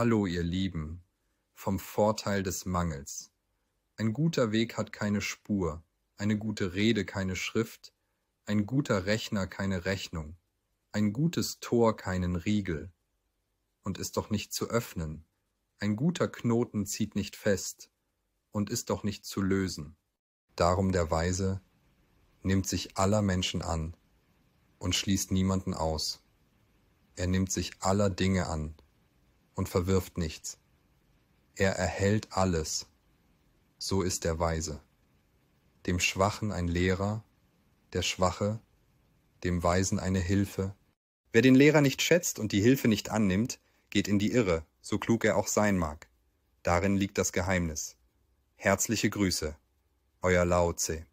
Hallo ihr Lieben, vom Vorteil des Mangels. Ein guter Weg hat keine Spur, eine gute Rede keine Schrift, ein guter Rechner keine Rechnung, ein gutes Tor keinen Riegel und ist doch nicht zu öffnen, ein guter Knoten zieht nicht fest und ist doch nicht zu lösen. Darum der Weise nimmt sich aller Menschen an und schließt niemanden aus. Er nimmt sich aller Dinge an und verwirft nichts. Er erhält alles. So ist der Weise. Dem Schwachen ein Lehrer, der Schwache, dem Weisen eine Hilfe. Wer den Lehrer nicht schätzt und die Hilfe nicht annimmt, geht in die Irre, so klug er auch sein mag. Darin liegt das Geheimnis. Herzliche Grüße, euer Lao Tse.